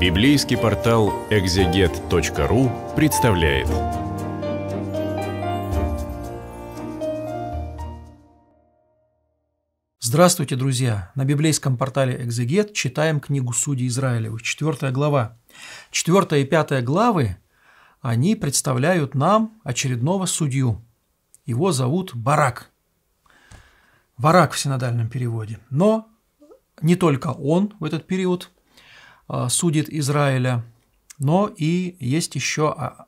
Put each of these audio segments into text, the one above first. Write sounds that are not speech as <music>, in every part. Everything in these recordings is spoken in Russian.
Библейский портал экзегет.ру представляет. Здравствуйте, друзья! На библейском портале «Экзегет» читаем книгу «Судей Израилевых», 4 глава. 4 и 5 главы, они представляют нам очередного судью. Его зовут Барак. Барак в синодальном переводе. Но не только он в этот период а, судит Израиля, но и есть еще а,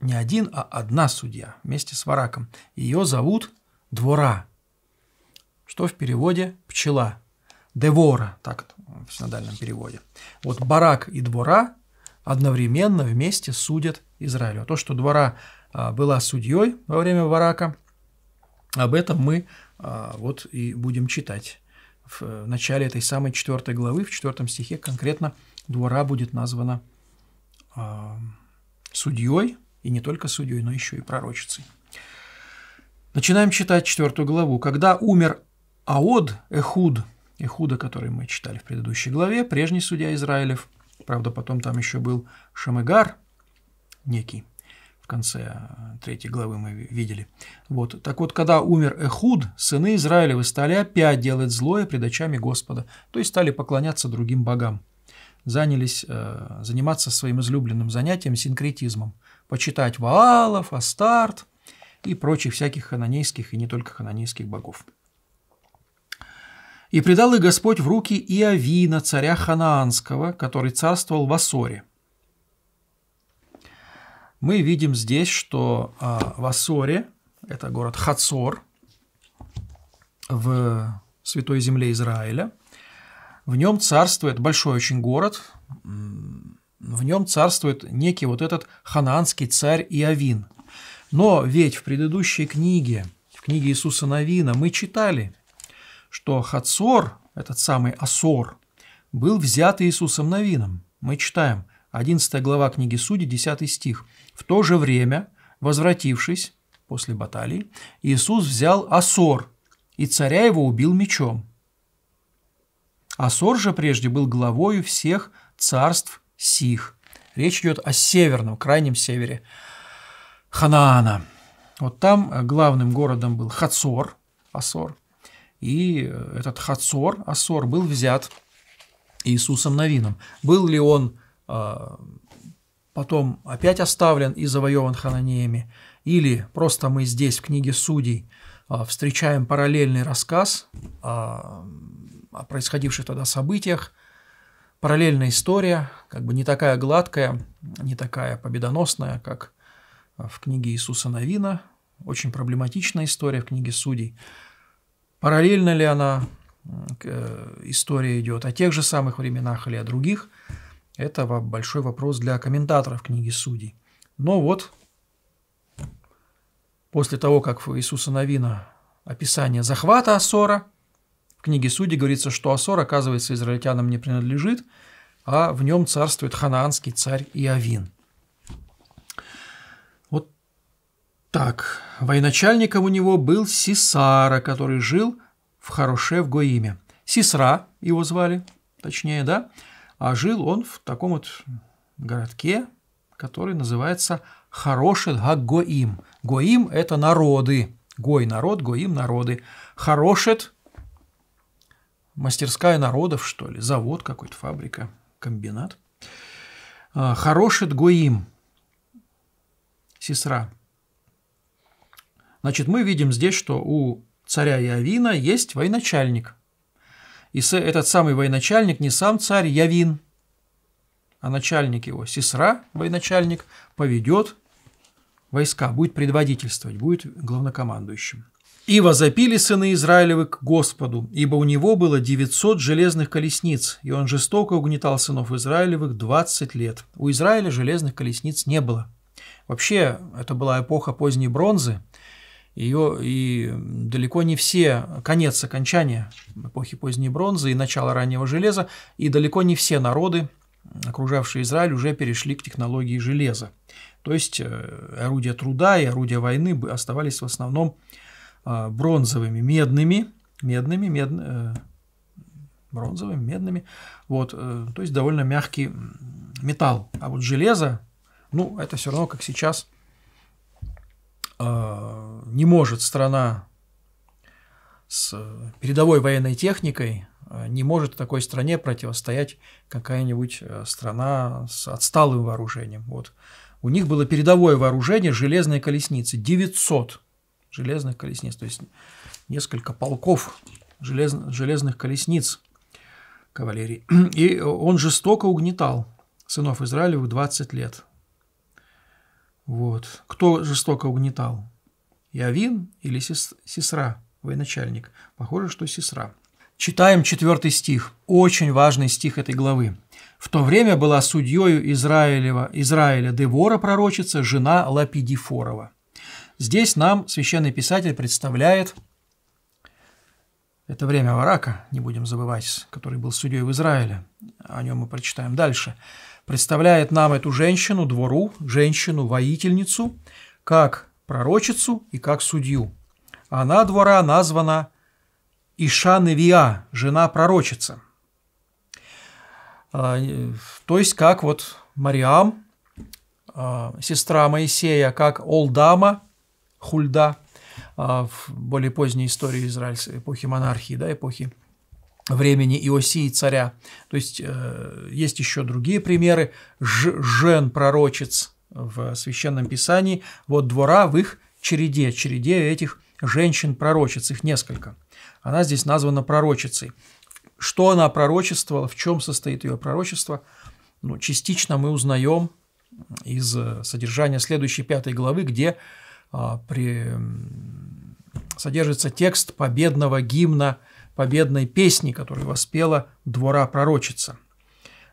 не один, а одна судья вместе с Вараком. Ее зовут Двора, что в переводе «пчела». Девора, так в синодальном переводе. Вот Барак и Двора одновременно вместе судят Израилю. То, что Двора а, была судьей во время Варака, об этом мы вот и будем читать Э, в начале этой самой четвертой главы, в четвертом стихе конкретно двора будет названа э, судьей, и не только судьей, но еще и пророчицей. Начинаем читать четвертую главу. «Когда умер Аод Эхуд, Эхуда, который мы читали в предыдущей главе, прежний судья Израилев, правда, потом там еще был Шамегар некий, в конце э, третьей главы мы видели. Вот. Так вот, когда умер Эхуд, сыны Израилевы стали опять делать злое пред очами Господа, то есть стали поклоняться другим богам. Занялись, э, заниматься своим излюбленным занятием синкретизмом, почитать Ваалов, Астарт и прочих всяких хананейских и не только хананейских богов. «И предал их Господь в руки Иовина, царя Ханаанского, который царствовал в Асоре мы видим здесь, что а, в Ассоре, это город Хацор, в Святой Земле Израиля, в нем царствует большой очень город, в нем царствует некий вот этот ханаанский царь Иовин. Но ведь в предыдущей книге, в книге Иисуса Навина, мы читали, что Хацор, этот самый Асор, был взят Иисусом Навином. Мы читаем 11 глава книги Судей, 10 стих – в то же время, возвратившись после баталии, Иисус взял Асор, и царя его убил мечом. Асор же прежде был главою всех царств сих. Речь идет о северном, крайнем севере Ханаана. Вот там э, главным городом был Хацор, Асор. И э, этот Хацор, Асор, был взят Иисусом Новином. Был ли он э, потом опять оставлен и завоеван хананеями, или просто мы здесь в книге Судей а, встречаем параллельный рассказ о, о происходивших тогда событиях, параллельная история, как бы не такая гладкая, не такая победоносная, как в книге Иисуса Новина, очень проблематичная история в книге Судей. Параллельно ли она э, история идет о тех же самых временах или о других – это большой вопрос для комментаторов книги Судей. Но вот после того, как в Иисуса Новина описание захвата Асора, в книге Судей говорится, что Асор, оказывается, израильтянам не принадлежит, а в нем царствует ханаанский царь Иавин. Вот так. Военачальником у него был Сисара, который жил в Харуше в Гоиме. Сисра его звали, точнее, да? А жил он в таком вот городке, который называется Хорошет Гагоим. Гоим – это народы. Гой – народ, Гоим – народы. Хорошет – мастерская народов, что ли, завод какой-то, фабрика, комбинат. А, Хорошет Гоим – сестра. Значит, мы видим здесь, что у царя Иовина есть военачальник – и этот самый военачальник не сам царь Явин, а начальник его, сестра, военачальник, поведет войска, будет предводительствовать, будет главнокомандующим. «И возопили сыны Израилевы к Господу, ибо у него было 900 железных колесниц, и он жестоко угнетал сынов Израилевых 20 лет. У Израиля железных колесниц не было». Вообще, это была эпоха поздней бронзы – ее и далеко не все, конец окончания эпохи поздней бронзы и начала раннего железа, и далеко не все народы, окружавшие Израиль, уже перешли к технологии железа. То есть э, орудия труда и орудия войны оставались в основном э, бронзовыми, медными, медными, мед, э, бронзовыми, медными, вот, то есть довольно мягкий металл. А вот железо, ну, это все равно, как сейчас, не может страна с э, передовой военной техникой, э, не может такой стране противостоять какая-нибудь э, страна с отсталым вооружением. Вот. У них было передовое вооружение железные колесницы, 900 железных колесниц, то есть несколько полков желез, железных колесниц кавалерии. <clears throat> И он жестоко угнетал сынов Израилевых 20 лет. Вот. Кто жестоко угнетал? Явин или Сестра, военачальник. Похоже, что Сестра. Читаем четвертый стих, очень важный стих этой главы. «В то время была судьею Израилева, Израиля Девора пророчица, жена Лапидифорова». Здесь нам священный писатель представляет это время Варака, не будем забывать, который был судьей в Израиле, о нем мы прочитаем дальше, представляет нам эту женщину, двору, женщину-воительницу, как пророчицу и как судью. Она двора названа Ишаневиа, жена пророчица. Э, то есть как вот Мариам, а, сестра Моисея, как Олдама, Хульда, а, в более поздней истории Израиля, эпохи монархии, да, эпохи времени Иосии царя. То есть э, есть еще другие примеры. Ж, жен пророчец – в Священном Писании, вот двора в их череде, череде этих женщин-пророчиц, их несколько. Она здесь названа пророчицей. Что она пророчествовала, в чем состоит ее пророчество, ну, частично мы узнаем из э, содержания следующей пятой главы, где а, при... содержится текст победного гимна, победной песни, которую воспела двора пророчица.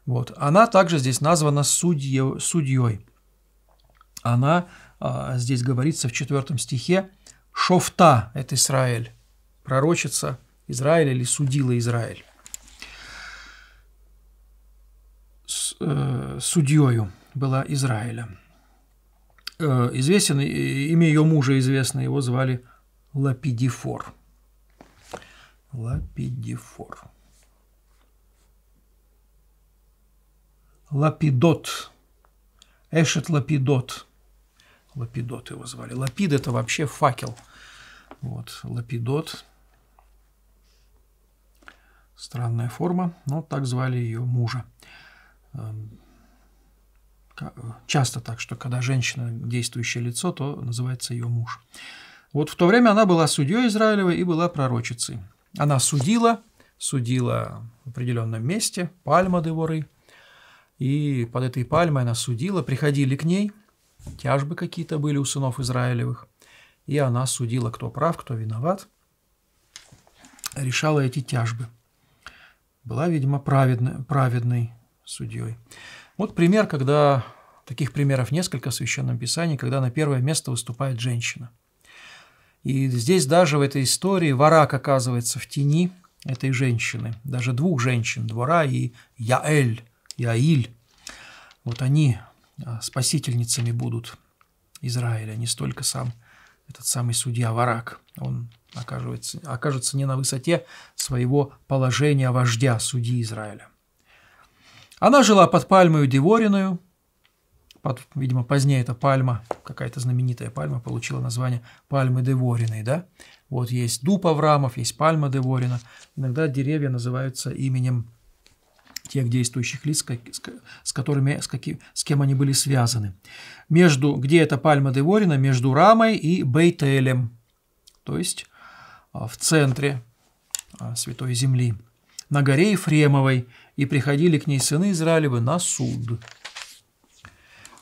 Вот. Она также здесь названа судьей. судьей она а, здесь говорится в 4 стихе «Шофта» – это Израиль, пророчица Израиль или судила Израиль э, судьею была Израиля. Э, известен, имя ее мужа известно, его звали Лапидифор. Лапидифор. Лапидот. Эшет Лапидот. Лапидот его звали. Лапид – это вообще факел. Вот, лапидот. Странная форма, но так звали ее мужа. Эм, часто так, что когда женщина действующее лицо, то называется ее муж. Вот в то время она была судьей Израилева и была пророчицей. Она судила, судила в определенном месте, пальма Деворы. И под этой пальмой она судила, приходили к ней Тяжбы какие-то были у сынов Израилевых. И она судила, кто прав, кто виноват. Решала эти тяжбы. Была, видимо, праведной, праведной судьей. Вот пример, когда таких примеров несколько в Священном Писании, когда на первое место выступает женщина. И здесь даже в этой истории Варак оказывается в тени этой женщины, даже двух женщин, Двора и Яэль, Яиль. Вот они Э, спасительницами будут Израиля, а не столько сам этот самый судья Варак. Он окажется, окажется не на высоте своего положения вождя, судьи Израиля. Она жила под пальмой Девориную, под, видимо, позднее эта пальма, какая-то знаменитая пальма, получила название пальмы Девориной, да? Вот есть дуб Аврамов, есть пальма Деворина. Иногда деревья называются именем тех действующих лиц, с которыми, с, каким, с кем они были связаны. Между, где это пальма Деворина? Между Рамой и Бейтелем, то есть а, в центре а, Святой Земли, на горе Ефремовой, и приходили к ней сыны Израилевы на суд.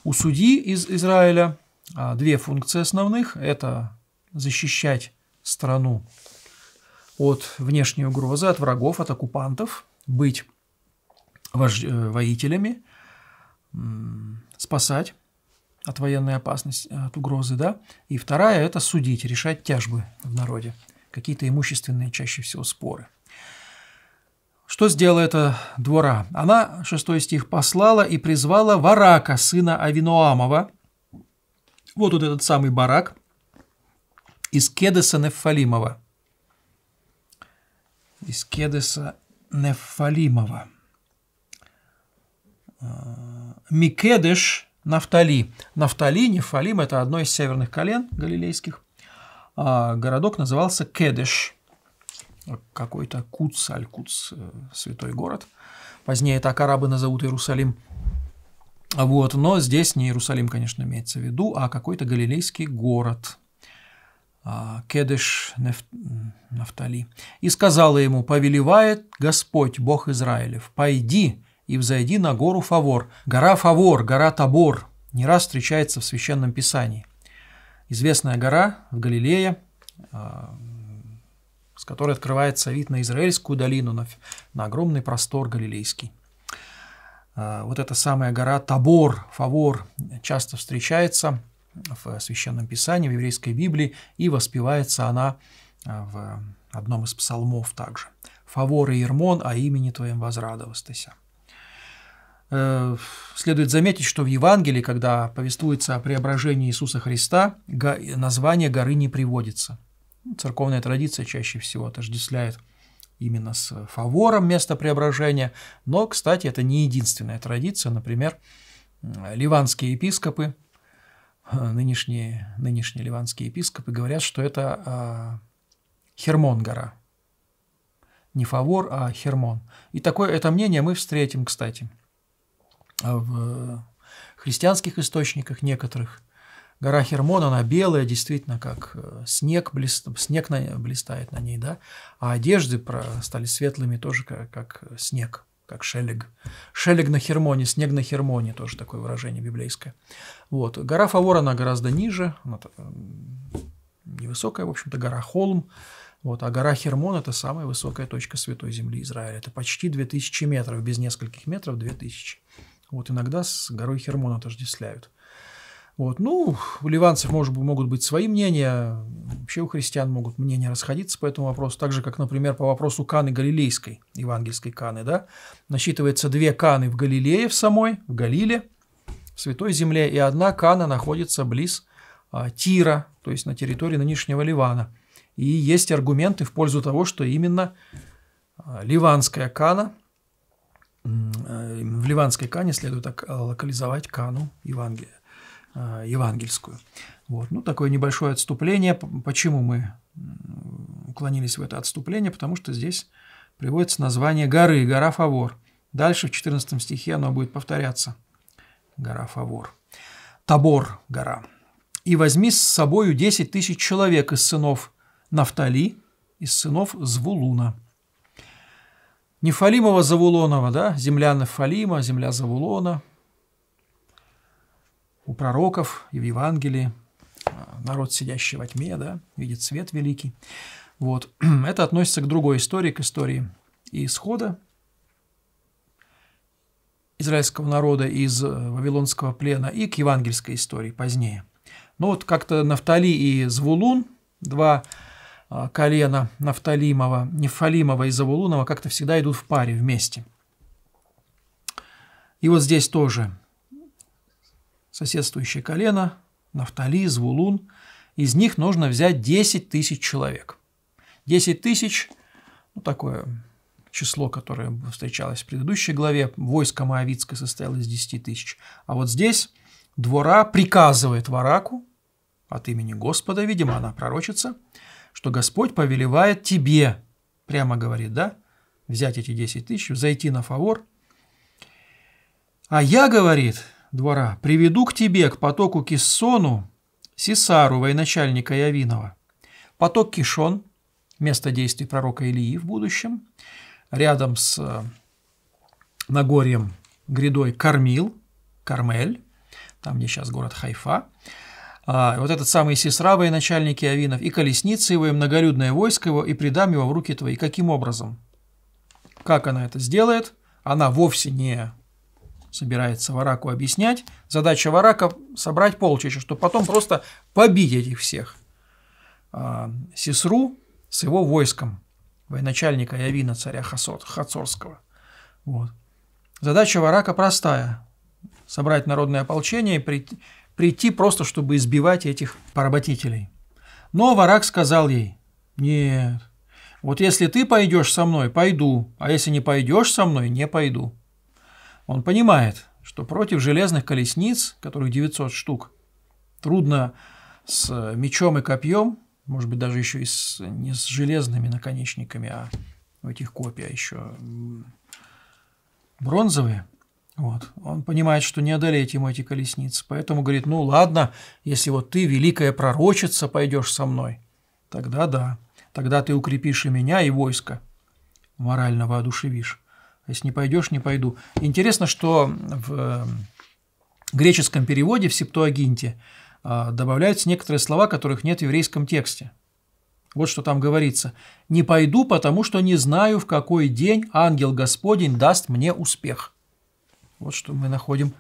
У судьи из Израиля а, две функции основных – это защищать страну от внешней угрозы, от врагов, от оккупантов, быть вождь, э, воителями, спасать от военной опасности, от угрозы, да. И вторая – это судить, решать тяжбы в народе, какие-то имущественные чаще всего споры. Что сделала эта двора? Она, 6 стих, послала и призвала Варака, сына Авинуамова. Вот вот этот самый Барак из Кедеса Нефалимова. Из Кедеса Нефалимова. Микедыш Нафтали. Нафтали, Нефалим – это одно из северных колен галилейских. А городок назывался Кедеш, Какой-то Куц, Аль-Куц, э, святой город. Позднее так арабы назовут Иерусалим. Вот, но здесь не Иерусалим, конечно, имеется в виду, а какой-то галилейский город. А, Кедеш Неф... Нафтали. И сказала ему, повелевает Господь, Бог Израилев, пойди, и взойди на гору Фавор. Гора Фавор, гора Табор, не раз встречается в Священном Писании. Известная гора в Галилее, а, с которой открывается вид на Израильскую долину, на, на огромный простор галилейский. А, вот эта самая гора Табор, Фавор, часто встречается в Священном Писании, в Еврейской Библии, и воспевается она а, в одном из псалмов также. «Фавор и Ермон, а имени Твоим возрадовастыся». Э, следует заметить, что в Евангелии, когда повествуется о преображении Иисуса Христа, название горы не приводится. Церковная традиция чаще всего отождествляет именно с фавором место преображения, но, кстати, это не единственная традиция. Например, ливанские епископы, э, нынешние, нынешние ливанские епископы говорят, что это а, Хермон гора. Не фавор, а Хермон. И такое это мнение мы встретим, кстати – а, в э, христианских источниках некоторых. Гора Хермон, она белая, действительно, как э, снег, блист, снег на, блистает на ней, да, а одежды про, стали светлыми тоже, как, как снег, как шелег. Шелег на Хермоне, снег на Хермоне, тоже такое выражение библейское. Вот. Гора Фавор, она гораздо ниже, она э, невысокая, в общем-то, гора Холм, вот, а гора Хермон – это самая высокая точка Святой Земли Израиля. Это почти 2000 метров, без нескольких метров – 2000. Вот иногда с горой Хермон отождествляют. Вот. Ну, у ливанцев, может быть, могут быть свои мнения, вообще у христиан могут мнения расходиться по этому вопросу, так же, как, например, по вопросу Каны Галилейской, евангельской Каны, да, насчитывается две Каны в Галилее в самой, в Галиле, в Святой Земле, и одна Кана находится близ а, Тира, то есть на территории нынешнего Ливана. И есть аргументы в пользу того, что именно а, ливанская Кана Э, в ливанской кане следует э, локализовать кану Евангелия, э, евангельскую. Вот. Ну, такое небольшое отступление. Почему мы уклонились в это отступление? Потому что здесь приводится название горы, гора Фавор. Дальше в 14 стихе оно будет повторяться. Гора Фавор. Табор гора. «И возьми с собою десять тысяч человек из сынов Нафтали, из сынов Звулуна, Нефалимова Завулонова, да, земля Нефалима, земля Завулона. У пророков и в Евангелии а, народ, сидящий во тьме, да, видит свет великий. Вот. <clears throat> Это относится к другой истории, к истории исхода израильского народа из э, вавилонского плена и к евангельской истории позднее. Но вот как-то Нафтали и Звулун, два а, колена Нафталимова, Нефалимова и Завулунова как-то всегда идут в паре вместе. И вот здесь тоже соседствующее колено, Нафтали, Звулун. Из них нужно взять 10 тысяч человек. 10 тысяч, ну такое число, которое встречалось в предыдущей главе, войско Моавицкое состояло из 10 тысяч. А вот здесь двора приказывает Вараку от имени Господа, видимо, она пророчится – что Господь повелевает тебе, прямо говорит, да, взять эти 10 тысяч, зайти на фавор. А я, говорит, двора, приведу к тебе, к потоку Киссону, Сесару, военачальника Явинова. Поток Кишон, место действий пророка Илии в будущем, рядом с э, Нагорьем грядой Кармил, Кармель, там, где сейчас город Хайфа, а вот этот самый Сесрава и начальники Авинов, и колесницы его, и многолюдное войско его, и предам его в руки твои. Каким образом? Как она это сделает? Она вовсе не собирается Вараку объяснять. Задача Варака – собрать полчища, чтобы потом просто побить этих всех. А, Сесру с его войском, военачальника Явина царя Хасот, Хацорского. Вот. Задача Варака простая – собрать народное ополчение и прийти прийти просто, чтобы избивать этих поработителей. Но Варак сказал ей, «Нет, вот если ты пойдешь со мной, пойду, а если не пойдешь со мной, не пойду». Он понимает, что против железных колесниц, которых 900 штук, трудно с э, мечом и копьем, может быть, даже еще и с, не с железными наконечниками, а у этих копий, а еще бронзовые – вот. Он понимает, что не одолеть ему эти колесницы, поэтому говорит, ну ладно, если вот ты, великая пророчица, пойдешь со мной, тогда да, тогда ты укрепишь и меня, и войско, морально воодушевишь. А если не пойдешь, не пойду. Интересно, что в э, греческом переводе в Септуагинте э, добавляются некоторые слова, которых нет в еврейском тексте. Вот что там говорится. «Не пойду, потому что не знаю, в какой день ангел Господень даст мне успех». Вот что мы находим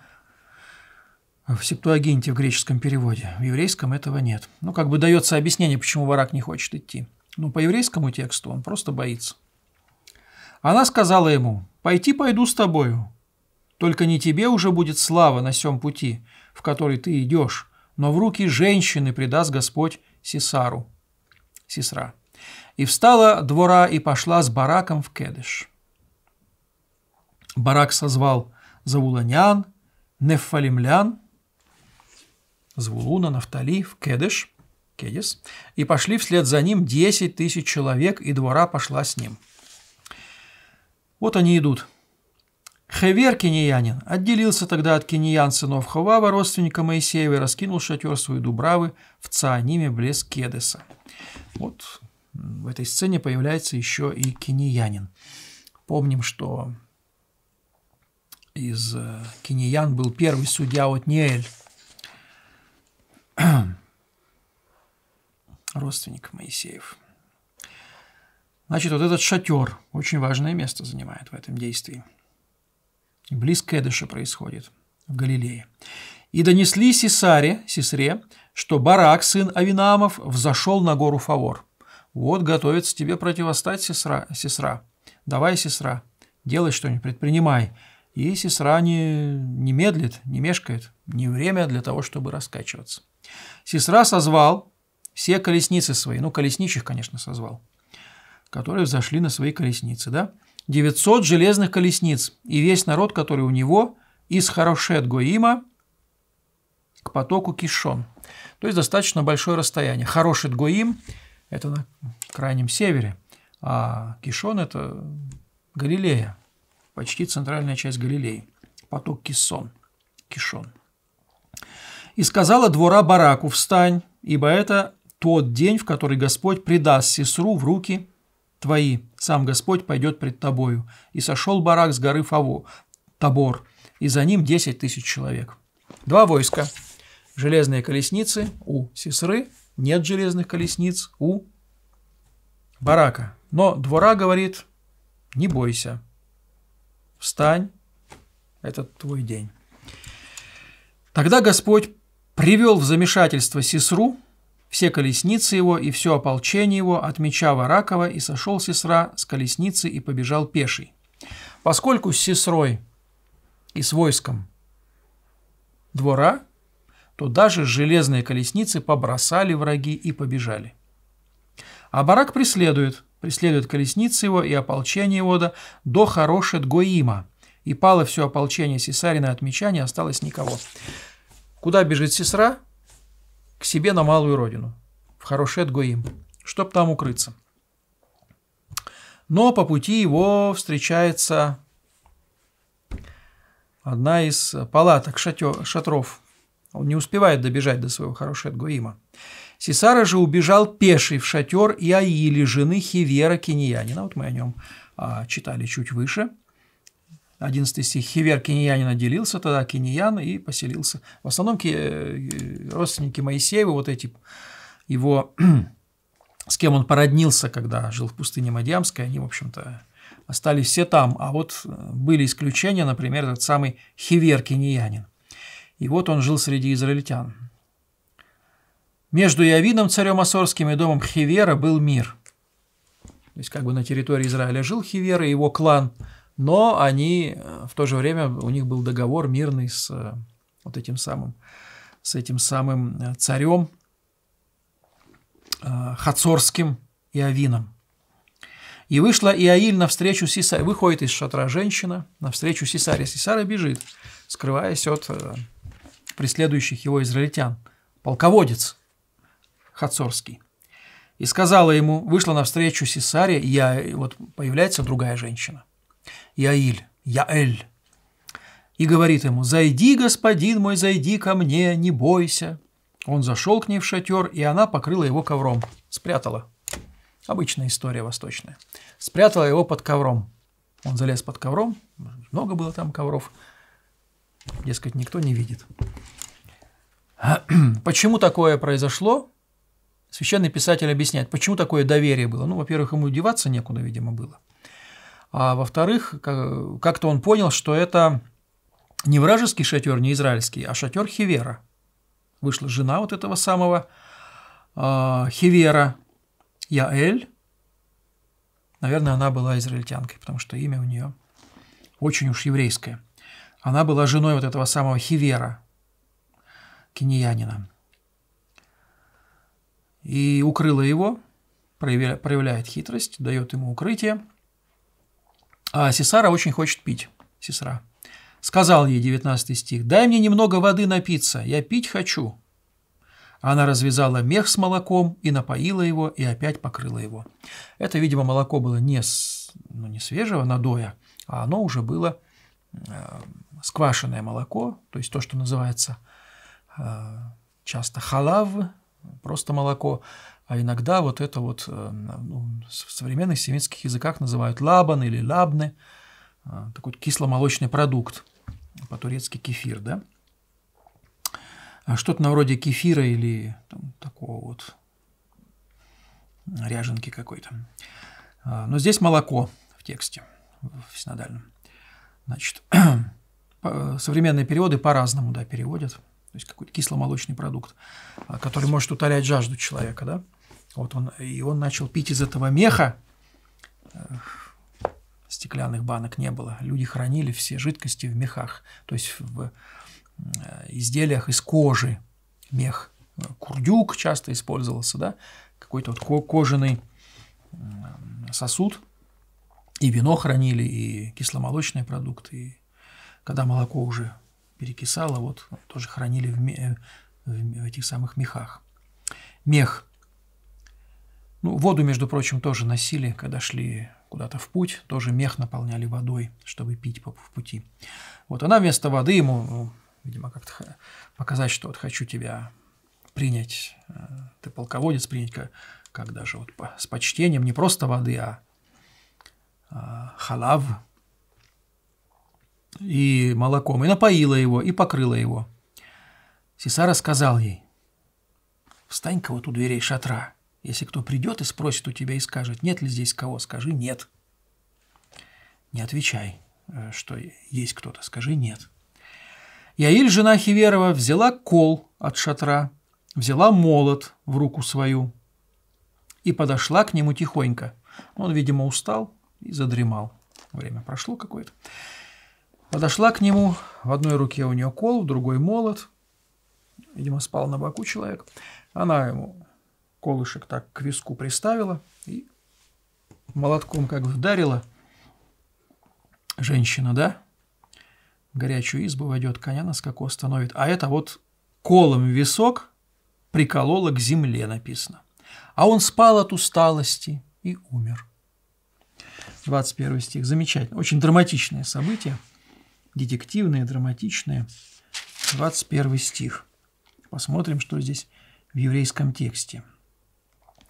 в септуагинте в греческом переводе. В еврейском этого нет. Ну, как бы дается объяснение, почему Варак не хочет идти. Но ну, по еврейскому тексту он просто боится. Она сказала ему, «Пойти пойду с тобою. Только не тебе уже будет слава на всем пути, в который ты идешь, но в руки женщины предаст Господь Сесару». Сестра. И встала двора и пошла с Бараком в Кедыш. Барак созвал завулонян, нефалимлян, Звулуна, Нафтали, в Кедеш, Кедес, и пошли вслед за ним 10 тысяч человек, и двора пошла с ним. Вот они идут. Хевер Киньянин отделился тогда от киньян сынов Хавава, родственника Моисеева, и раскинул шатер свою Дубравы в Цааниме близ Кедеса. Вот в этой сцене появляется еще и киньянин. Помним, что из э, Киньян был первый судья Отниэль, <clears throat> родственник Моисеев. Значит, вот этот шатер очень важное место занимает в этом действии. близ Кедыша происходит, в Галилее. «И донесли Сесаре, Сесре, что Барак, сын Авинамов, взошел на гору Фавор. Вот готовится тебе противостать, сестра, сестра. Давай, сестра, делай что-нибудь, предпринимай. И Сесрани не медлит, не мешкает, не время для того, чтобы раскачиваться. Сестра созвал все колесницы свои, ну, колесничих, конечно, созвал, которые взошли на свои колесницы, да, 900 железных колесниц и весь народ, который у него, из Харошет Гоима к потоку Кишон. То есть достаточно большое расстояние. Харошет Гоим – это на крайнем севере, а Кишон – это Галилея, почти центральная часть Галилеи, поток Киссон, Кишон. «И сказала двора Бараку, встань, ибо это тот день, в который Господь предаст Сесру в руки твои, сам Господь пойдет пред тобою». И сошел Барак с горы Фаво, Табор, и за ним десять тысяч человек. Два войска. Железные колесницы у Сесры, нет железных колесниц у Барака. Но двора говорит, не бойся, встань, это твой день. Тогда Господь привел в замешательство Сесру, все колесницы его и все ополчение его от меча Варакова, и сошел Сесра с колесницы и побежал пеший. Поскольку с Сесрой и с войском двора, то даже железные колесницы побросали враги и побежали. А барак преследует – преследует колесницы его и ополчение его до Хорошет Гоима. И пало все ополчение Сесарина от меча, не осталось никого. Куда бежит сестра? К себе на малую родину, в Хорошет Гоим, чтоб там укрыться. Но по пути его встречается одна из палаток шатё, шатров. Он не успевает добежать до своего Хорошет Гоима. Сесара же убежал пеший в шатер Иаили, жены Хивера Киньянина. Вот мы о нем а, читали чуть выше. 11 стих. Хивер Киньянин отделился тогда Киньян и поселился. В основном э, родственники Моисеева, вот эти его, <clears throat> с кем он породнился, когда жил в пустыне Мадьямской, они, в общем-то, остались все там. А вот э, были исключения, например, этот самый Хивер Киньянин. И вот он жил среди израильтян. Между Явином, царем Асорским, и домом Хивера был мир. То есть как бы на территории Израиля жил Хивер и его клан, но они э, в то же время, у них был договор мирный с э, вот этим самым, с этим самым э, царем Хацорским и Авином. И вышла Иаиль навстречу Сисаре. Выходит из шатра женщина навстречу Сисаре. Сисара бежит, скрываясь от преследующих его израильтян. Полководец – Хацорский. И сказала ему, вышла навстречу Сесаре, я, вот появляется другая женщина. Яиль, Яэль. И говорит ему, зайди, господин мой, зайди ко мне, не бойся. Он зашел к ней в шатер, и она покрыла его ковром, спрятала. Обычная история восточная. Спрятала его под ковром. Он залез под ковром, много было там ковров, дескать, никто не видит. <clears throat> Почему такое произошло? священный писатель объясняет, почему такое доверие было. Ну, во-первых, ему деваться некуда, видимо, было. А во-вторых, как-то он понял, что это не вражеский шатер, не израильский, а шатер Хивера. Вышла жена вот этого самого а, Хивера, Яэль. Наверное, она была израильтянкой, потому что имя у нее очень уж еврейское. Она была женой вот этого самого Хивера, киньянина и укрыла его, проявляет хитрость, дает ему укрытие. А Сесара очень хочет пить, Сесара. Сказал ей 19 стих, «Дай мне немного воды напиться, я пить хочу». Она развязала мех с молоком и напоила его, и опять покрыла его. Это, видимо, молоко было не, с, ну, не свежего надоя, а оно уже было э, сквашенное молоко, то есть то, что называется э, часто халав, просто молоко, а иногда вот это вот э, ну, в современных семитских языках называют лабан или лабны, э, такой кисломолочный продукт, по-турецки кефир, да? А что-то на вроде кефира или там, такого вот ряженки какой-то. А, но здесь молоко в тексте, в синодальном. Значит, <clears throat> современные переводы по-разному да, переводят то есть какой-то кисломолочный продукт, а, который может утолять жажду человека, да? Вот он, и он начал пить из этого меха, э, стеклянных банок не было, люди хранили все жидкости в мехах, то есть в э, изделиях из кожи мех. Э, курдюк часто использовался, да, какой-то вот кожаный сосуд, и вино хранили, и кисломолочные продукты, и когда молоко уже перекисало, вот тоже хранили в, э, в этих самых мехах. Мех. Ну, воду, между прочим, тоже носили, когда шли куда-то в путь, тоже мех наполняли водой, чтобы пить по, в пути. Вот она вместо воды ему, ну, видимо, как-то показать, что вот хочу тебя принять, э, ты полководец, принять как, как даже вот по, с почтением не просто воды, а, а халав, и молоком, и напоила его, и покрыла его. Сесара сказал ей, «Встань-ка вот у дверей шатра. Если кто придет и спросит у тебя и скажет, нет ли здесь кого, скажи «нет». Не отвечай, э, что есть кто-то, скажи «нет». Яиль, жена Хиверова, взяла кол от шатра, взяла молот в руку свою и подошла к нему тихонько. Он, видимо, устал и задремал. Время прошло какое-то. Подошла к нему, в одной руке у нее кол, в другой молот. Видимо, спал на боку человек. Она ему колышек так к виску приставила и молотком как вдарила. Женщина, да? В горячую избу войдет, коня на скаку остановит. А это вот колом висок приколола к земле, написано. А он спал от усталости и умер. 21 стих. Замечательно. Очень драматичное событие детективные, драматичные. 21 стих. Посмотрим, что здесь в еврейском тексте.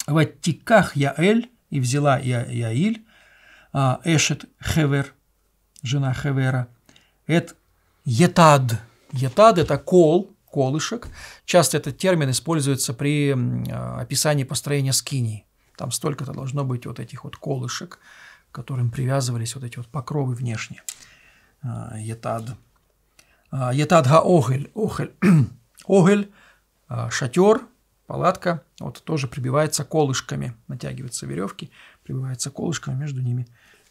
«В оттиках Яэль, и взяла я, Яиль, а Эшет Хевер, жена Хевера, Эт Етад». Етад – это кол, колышек. Часто этот термин используется при описании построения скинии. Там столько-то должно быть вот этих вот колышек, к которым привязывались вот эти вот покровы внешние. Етад. Етад га огель. Огель. <clears throat> огель, шатер, палатка. Вот тоже прибивается колышками. Натягиваются веревки, прибивается колышками, между ними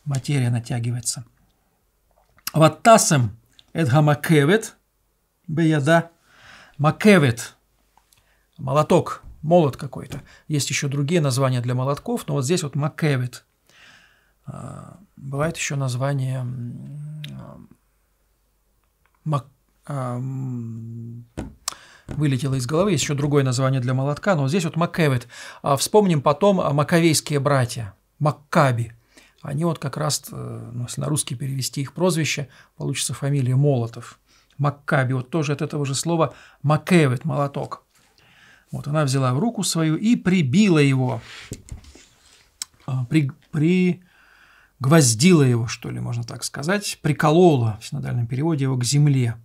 материя натягивается. Ваттасем эдга макевет. Беяда макевет. Молоток, молот какой-то. Есть еще другие названия для молотков, но вот здесь вот макевит. А, бывает еще название а, а, вылетело из головы, есть еще другое название для молотка, но здесь вот Маккевит. Вспомним потом маковейские братья, Маккаби. Они вот как раз, э, ну, если на русский перевести их прозвище, получится фамилия Молотов. Маккаби, вот тоже от этого же слова Маккевит, молоток. Вот она взяла в руку свою и прибила его, при, при, гвоздила его, что ли, можно так сказать, приколола в синодальном переводе его к земле.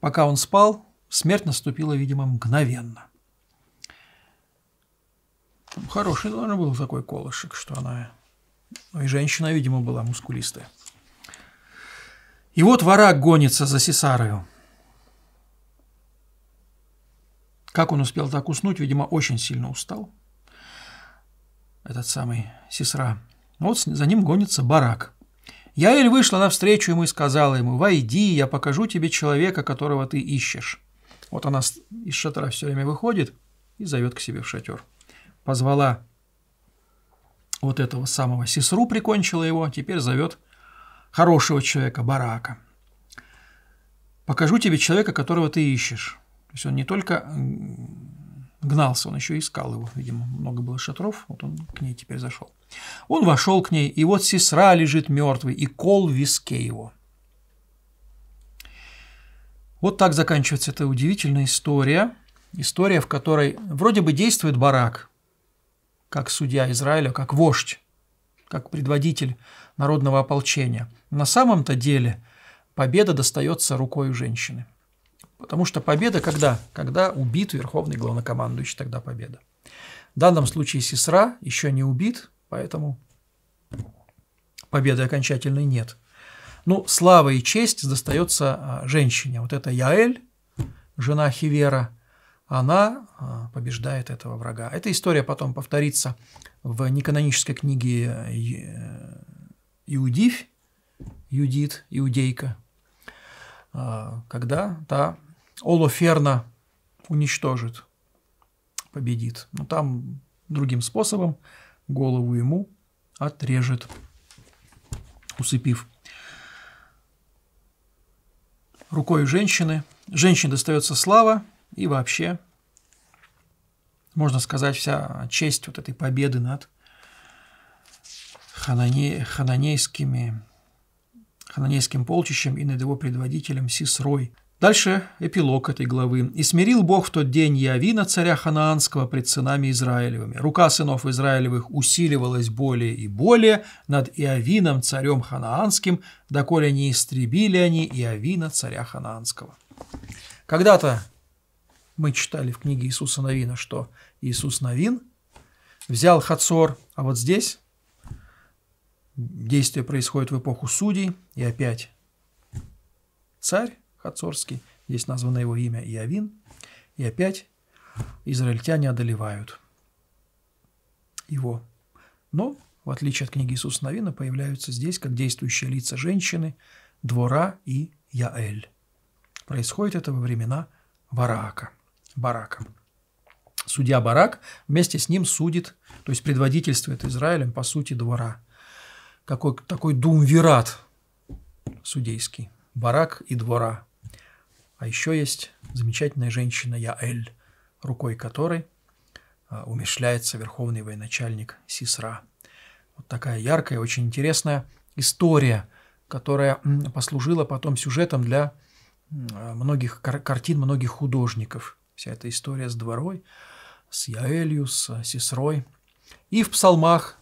Пока он спал, смерть наступила, видимо, мгновенно. Хороший, ну, наверное, был такой колышек, что она... Ну и женщина, видимо, была мускулистая. И вот враг гонится за Сесарою. Как он успел так уснуть, видимо, очень сильно устал. Этот самый Сесра. Вот за ним гонится барак. Яэль вышла навстречу ему и сказала ему, «Войди, я покажу тебе человека, которого ты ищешь». Вот она из шатра все время выходит и зовет к себе в шатер. Позвала вот этого самого сесру, прикончила его, а теперь зовет хорошего человека, барака. «Покажу тебе человека, которого ты ищешь». То есть он не только гнался, он еще искал его. Видимо, много было шатров, вот он к ней теперь зашел. Он вошел к ней, и вот сестра лежит мертвый, и кол в виске его. Вот так заканчивается эта удивительная история. История, в которой вроде бы действует Барак, как судья Израиля, как вождь, как предводитель народного ополчения. На самом-то деле победа достается рукой женщины. Потому что победа когда? Когда убит верховный главнокомандующий, тогда победа. В данном случае сестра еще не убит, Поэтому победы окончательной нет. Ну, слава и честь достается а, женщине. Вот это Яэль, жена Хивера, она а, побеждает этого врага. Эта история потом повторится в неканонической книге э, э, Иудив, Юдит, Иудейка, а, когда та Олоферна уничтожит, победит. Но ну, там другим способом, голову ему отрежет, усыпив. Рукой женщины. Женщине достается слава и вообще, можно сказать, вся честь вот этой победы над ханане, хананейскими, хананейским полчищем и над его предводителем Сисрой – Дальше эпилог этой главы. «И смирил Бог в тот день Явина, царя Ханаанского, пред сынами Израилевыми. Рука сынов Израилевых усиливалась более и более над Иавином, царем Ханаанским, доколе не истребили они Иавина, царя Ханаанского». Когда-то мы читали в книге Иисуса Новина, что Иисус Новин взял Хацор, а вот здесь действие происходит в эпоху судей, и опять царь Хацорский, здесь названо его имя Иавин, и опять израильтяне одолевают его. Но, в отличие от книги Иисуса Новина, появляются здесь как действующие лица женщины, двора и Яэль. Происходит это во времена Барака. Барака. Судья Барак вместе с ним судит, то есть предводительствует Израилем, по сути, двора. Какой, такой думвират судейский. Барак и двора. А еще есть замечательная женщина Яэль, рукой которой а, умешляется верховный военачальник Сисра. Вот такая яркая, очень интересная история, которая послужила потом сюжетом для а, многих кар картин многих художников. Вся эта история с дворой, с Яэлью, с Сесрой. И в псалмах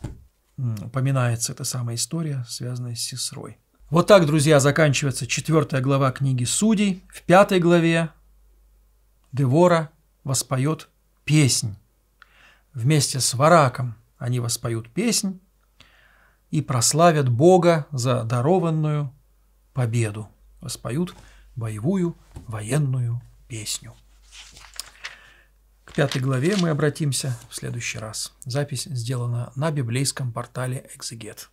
упоминается эта самая история, связанная с Сесрой. Вот так, друзья, заканчивается четвертая глава книги «Судей». В пятой главе Девора воспоет песнь. Вместе с Вараком они воспоют песнь и прославят Бога за дарованную победу. Воспоют боевую военную песню. К пятой главе мы обратимся в следующий раз. Запись сделана на библейском портале «Экзегет».